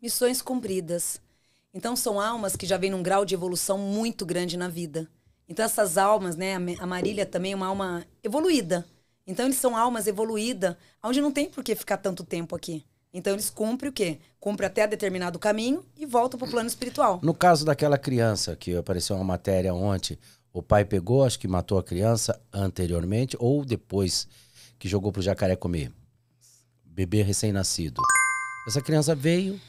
missões cumpridas. Então são almas que já vêm num grau de evolução muito grande na vida. Então essas almas, né, a Marília também é uma alma evoluída. Então eles são almas evoluídas, onde não tem por que ficar tanto tempo aqui. Então eles cumprem o quê? Cumprem até determinado caminho e voltam para o plano espiritual. No caso daquela criança que apareceu uma matéria ontem, o pai pegou, acho que matou a criança anteriormente ou depois que jogou pro jacaré comer. Bebê recém-nascido. Essa criança veio,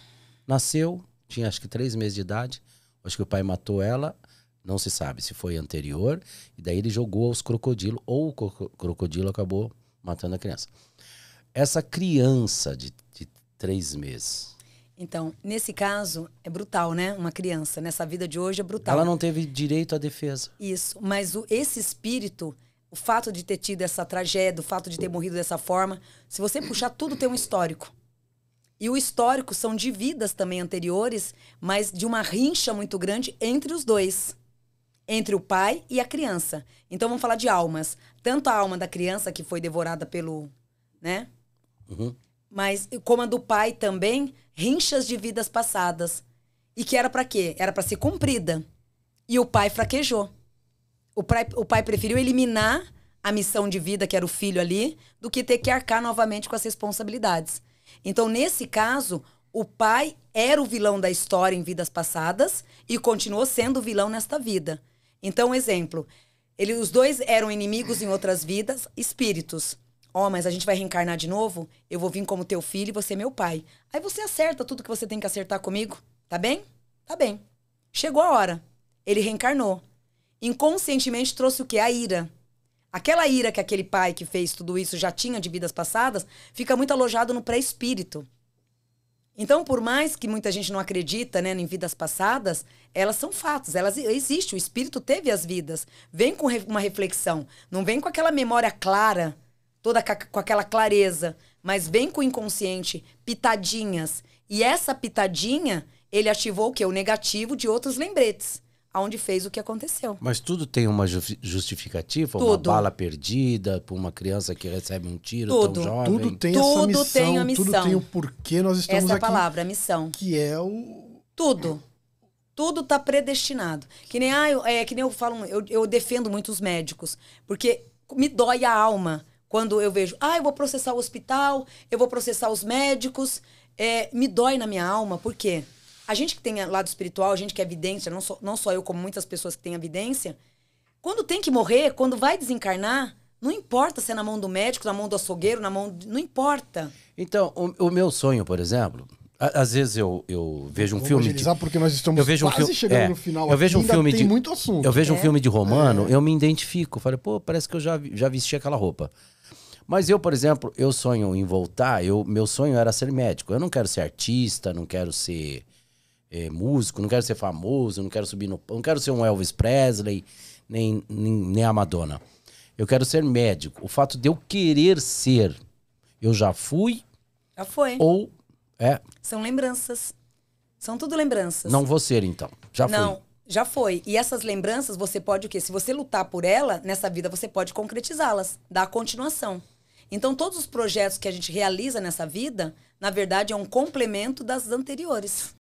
Nasceu, tinha acho que três meses de idade. Acho que o pai matou ela. Não se sabe se foi anterior. E daí ele jogou aos crocodilos, ou o crocodilo acabou matando a criança. Essa criança de, de três meses. Então, nesse caso, é brutal, né? Uma criança, nessa vida de hoje, é brutal. Ela não teve direito à defesa. Isso, mas o, esse espírito, o fato de ter tido essa tragédia, o fato de ter morrido dessa forma, se você puxar tudo, tem um histórico e o histórico são de vidas também anteriores, mas de uma rincha muito grande entre os dois. Entre o pai e a criança. Então vamos falar de almas. Tanto a alma da criança que foi devorada pelo. né? Uhum. Mas como a do pai também, rinchas de vidas passadas. E que era para quê? Era para ser cumprida. E o pai fraquejou. O pai, o pai preferiu eliminar a missão de vida que era o filho ali, do que ter que arcar novamente com as responsabilidades. Então, nesse caso, o pai era o vilão da história em vidas passadas e continuou sendo o vilão nesta vida. Então, exemplo, ele, os dois eram inimigos em outras vidas, espíritos. Ó, oh, mas a gente vai reencarnar de novo? Eu vou vir como teu filho e você é meu pai. Aí você acerta tudo que você tem que acertar comigo. Tá bem? Tá bem. Chegou a hora. Ele reencarnou. Inconscientemente trouxe o que? A ira. Aquela ira que aquele pai que fez tudo isso já tinha de vidas passadas, fica muito alojado no pré-espírito. Então, por mais que muita gente não acredita né, em vidas passadas, elas são fatos, elas existem, o espírito teve as vidas. Vem com uma reflexão, não vem com aquela memória clara, toda com aquela clareza, mas vem com o inconsciente, pitadinhas. E essa pitadinha, ele ativou o quê? O negativo de outros lembretes aonde fez o que aconteceu. Mas tudo tem uma justificativa, tudo. uma bala perdida por uma criança que recebe um tiro tudo. tão jovem. Tudo tem tudo essa missão, tem a missão. Tudo tem o porquê nós estamos essa aqui. Essa é a palavra, a missão. Que é o tudo. Tudo está predestinado. Que nem ah, eu, é que nem eu falo, eu, eu defendo muito os médicos, porque me dói a alma quando eu vejo, ah, eu vou processar o hospital, eu vou processar os médicos, é, me dói na minha alma, por quê? A gente que tem lado espiritual, a gente que é evidência não só, não sou eu, como muitas pessoas que têm evidência quando tem que morrer, quando vai desencarnar, não importa se é na mão do médico, na mão do açougueiro, na mão. Não importa. Então, o, o meu sonho, por exemplo. A, às vezes eu, eu vejo um Vamos filme. De, porque nós estamos eu vejo um quase chegando é, no final. Eu vejo um filme de. muito assunto. Eu vejo é. um filme de romano, é. eu me identifico. Falei, pô, parece que eu já, já vesti aquela roupa. Mas eu, por exemplo, eu sonho em voltar. Eu, meu sonho era ser médico. Eu não quero ser artista, não quero ser é, músico, não quero ser famoso, não quero subir no. Não quero ser um Elvis Presley, nem, nem, nem a Madonna. Eu quero ser médico. O fato de eu querer ser, eu já fui. Já foi. Ou. É. São lembranças. São tudo lembranças. Não vou ser, então. Já não, fui. Não, já foi. E essas lembranças, você pode o quê? Se você lutar por ela, nessa vida, você pode concretizá-las, dar continuação. Então, todos os projetos que a gente realiza nessa vida, na verdade, é um complemento das anteriores.